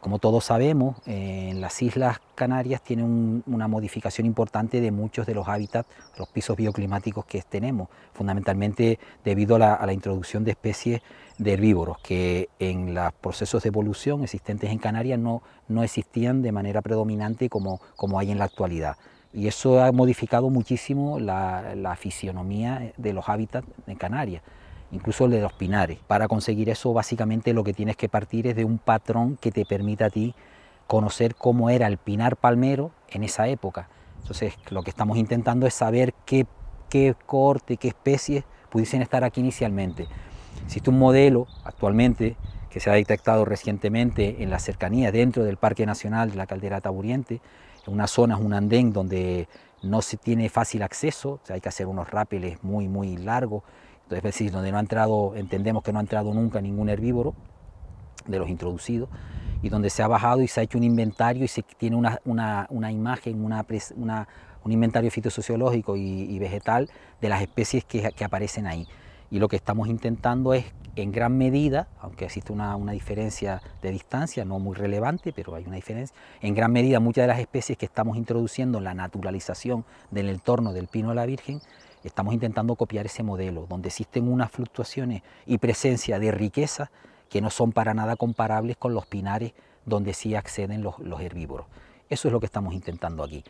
Como todos sabemos, en eh, las Islas Canarias tiene una modificación importante de muchos de los hábitats, los pisos bioclimáticos que tenemos, fundamentalmente debido a la, introducción de especies de herbívoros que en los procesos de evolución existentes en Canarias no, existían de manera predominante como, hay en la actualidad. Y eso ha modificado muchísimo la fisionomía de los hábitats en Canarias incluso el de los pinares. Para conseguir eso básicamente lo que tienes que partir es de un patrón que te permita a ti conocer cómo era el pinar palmero en esa época. Entonces lo que estamos intentando es saber qué, qué corte, qué especies pudiesen estar aquí inicialmente. Existe un modelo actualmente que se ha detectado recientemente en la cercanía, dentro del Parque Nacional de la Caldera Taburiente, en una zona, un andén donde no se tiene fácil acceso, hay que hacer unos rápeles muy, muy largos es decir, pues, donde no ha entrado, entendemos que no ha entrado nunca ningún herbívoro de los introducidos, y donde se ha bajado y se ha hecho un inventario y se tiene una, una, una imagen, una, un inventario fitosociológico y, vegetal de las especies que, aparecen ahí. Y lo que estamos intentando es, en gran medida, aunque existe una, una diferencia de distancia, no muy relevante, pero hay una diferencia, en gran medida muchas de las especies que estamos introduciendo en la naturalización del entorno del pino de la Virgen, Estamos intentando copiar ese modelo, donde existen unas fluctuaciones y presencia de riqueza que no son para nada comparables con los pinares donde sí acceden los, herbívoros. Eso es lo que estamos intentando aquí.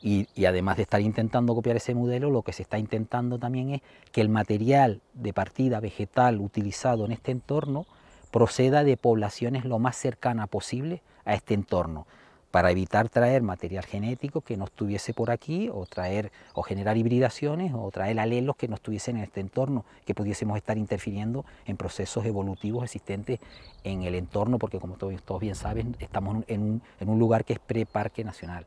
Y, además de estar intentando copiar ese modelo, lo que se está intentando también es que el material de partida vegetal utilizado en este entorno proceda de poblaciones lo más cercanas posible a este entorno para evitar traer material genético que no estuviese por aquí o traer o generar hibridaciones o traer alelos que no estuviesen en este entorno, que pudiésemos estar interfiriendo en procesos evolutivos existentes en el entorno, porque como todos, bien saben, estamos en un, en un lugar que es pre-parque nacional.